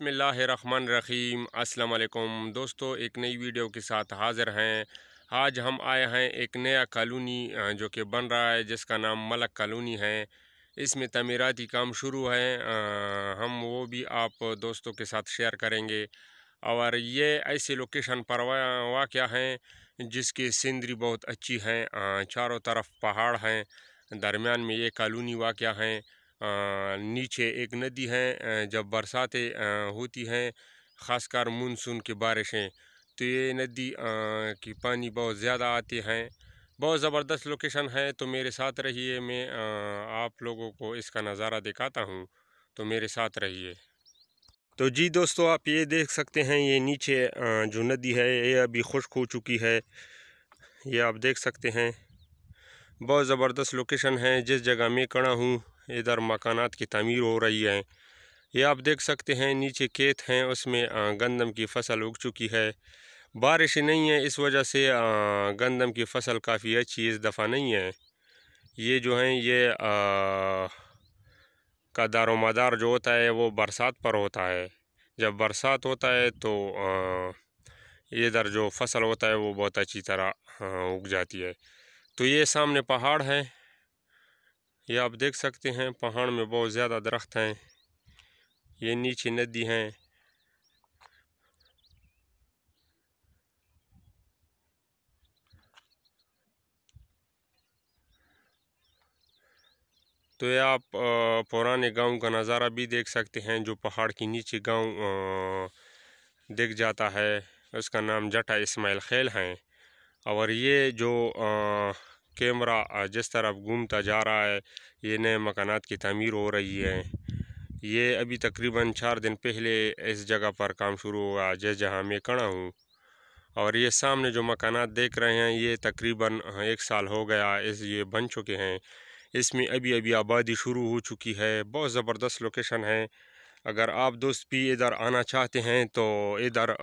बसमिल्ल रहीम अस्सलाम वालेकुम दोस्तों एक नई वीडियो के साथ हाज़िर हैं आज हम आए हैं एक नया कॉलोनी जो कि बन रहा है जिसका नाम मलक कॉलोनी है इसमें तमीराती काम शुरू है हम वो भी आप दोस्तों के साथ शेयर करेंगे और ये ऐसे लोकेशन पर वाक़ हैं जिसके सिंदरी बहुत अच्छी हैं चारों तरफ पहाड़ हैं दरमियान में ये कॉलोनी वाक़ हैं नीचे एक नदी है जब बरसातें होती हैं ख़ासकर मानसून की बारिशें तो ये नदी की पानी बहुत ज़्यादा आते हैं बहुत ज़बरदस्त लोकेशन है तो मेरे साथ रहिए मैं आप लोगों को इसका नज़ारा दिखाता हूँ तो मेरे साथ रहिए तो जी दोस्तों आप ये देख सकते हैं ये नीचे जो नदी है ये अभी खुश्क हो चुकी है ये आप देख सकते हैं बहुत ज़बरदस्त लोकेशन है जिस जगह मैं खड़ा हूँ इधर मकानात की तमीर हो रही है ये आप देख सकते हैं नीचे खेत हैं उसमें गंदम की फसल उग चुकी है बारिश नहीं है इस वजह से गंदम की फसल काफ़ी अच्छी इस दफ़ा नहीं है ये जो हैं ये आ, का दारोमदार जो होता है वो बरसात पर होता है जब बरसात होता है तो इधर जो फसल होता है वो बहुत अच्छी तरह उग जाती है तो ये सामने पहाड़ हैं ये आप देख सकते हैं पहाड़ में बहुत ज़्यादा दरख्त हैं ये नीचे नदी हैं तो ये आप पुराने गांव का नज़ारा भी देख सकते हैं जो पहाड़ के नीचे गांव दिख जाता है उसका नाम जटा इस्माइल खेल हैं और ये जो आ, कैमरा जिस तरफ घूमता जा रहा है ये नए मकानात की तमीर हो रही है ये अभी तकरीबन चार दिन पहले इस जगह पर काम शुरू हुआ जिस जहाँ मैं कड़ा हूँ और ये सामने जो मकानात देख रहे हैं ये तकरीबन एक साल हो गया इस ये बन चुके हैं इसमें अभी अभी आबादी शुरू हो चुकी है बहुत ज़बरदस्त लोकेशन है अगर आप दोस्त भी इधर आना चाहते हैं तो इधर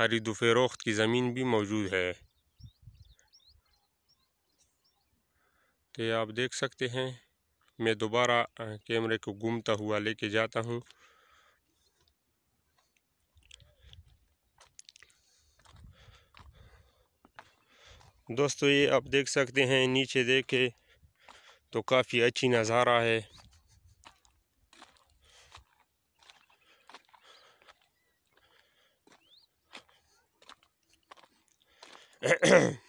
खरीद फरोख्त की ज़मीन भी मौजूद है तो आप देख सकते हैं मैं दोबारा कैमरे को घूमता हुआ लेके जाता हूँ दोस्तों ये आप देख सकते हैं नीचे देखे तो काफ़ी अच्छी नज़ारा है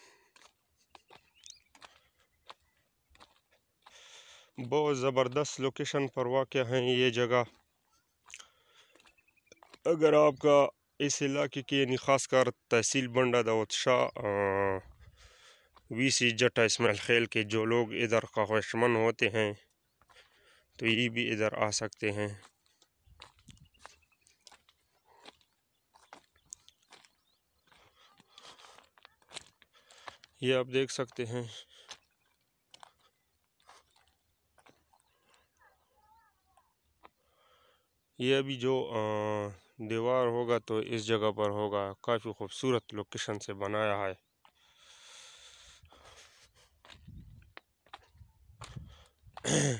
बहुत ज़बरदस्त लोकेशन पर वाक़ है ये जगह अगर आपका इस इलाके की यानी ख़ासकर तहसील बंडा दाऊद शाह वी सी जटा इसमाइल खेल के जो लोग इधर ख्वाहिशमंद होते हैं तो ये भी इधर आ सकते हैं ये आप देख सकते हैं ये अभी जो दीवार होगा तो इस जगह पर होगा काफ़ी खूबसूरत लोकेशन से बनाया है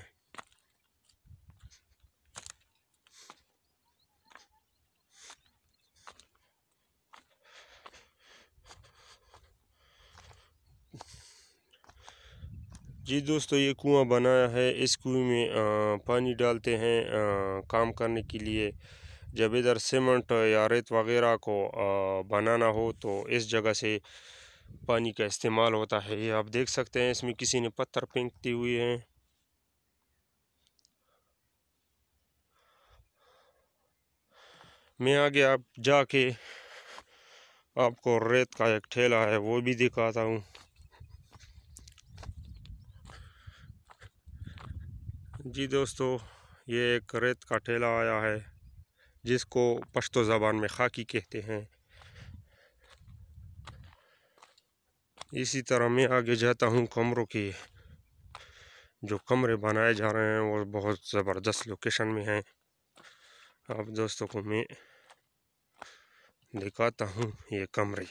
जी दोस्तों ये कुआं बनाया है इस कुएं में आ, पानी डालते हैं आ, काम करने के लिए जब इधर सीमेंट या रेत वगैरह को आ, बनाना हो तो इस जगह से पानी का इस्तेमाल होता है ये आप देख सकते हैं इसमें किसी ने पत्थर फेंकते हुए हैं मैं आगे आप जाके आपको रेत का एक ठेला है वो भी दिखाता हूँ जी दोस्तों ये एक रेत का ठेला आया है जिसको पश्तो ज़बान में खाकी कहते हैं इसी तरह मैं आगे जाता हूँ कमरों के जो कमरे बनाए जा रहे हैं वो बहुत ज़बरदस्त लोकेशन में हैं आप दोस्तों को मैं दिखाता हूँ ये कमरे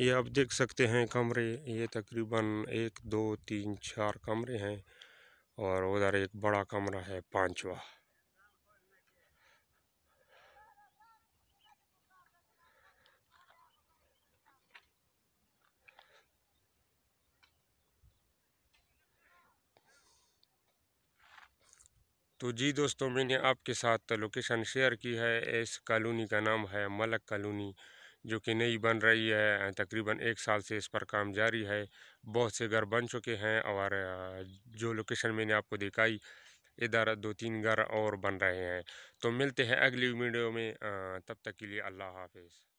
ये आप देख सकते हैं कमरे ये तकरीबन एक दो तीन चार कमरे हैं और उधर एक बड़ा कमरा है पांचवा तो जी दोस्तों मैंने आपके साथ लोकेशन शेयर की है इस कॉलोनी का नाम है मलक कॉलोनी जो कि नई बन रही है तकरीबन एक साल से इस पर काम जारी है बहुत से घर बन चुके हैं और जो लोकेशन मैंने आपको दिखाई इधर दो तीन घर और बन रहे हैं तो मिलते हैं अगली वीडियो में तब तक के लिए अल्लाह हाफिज़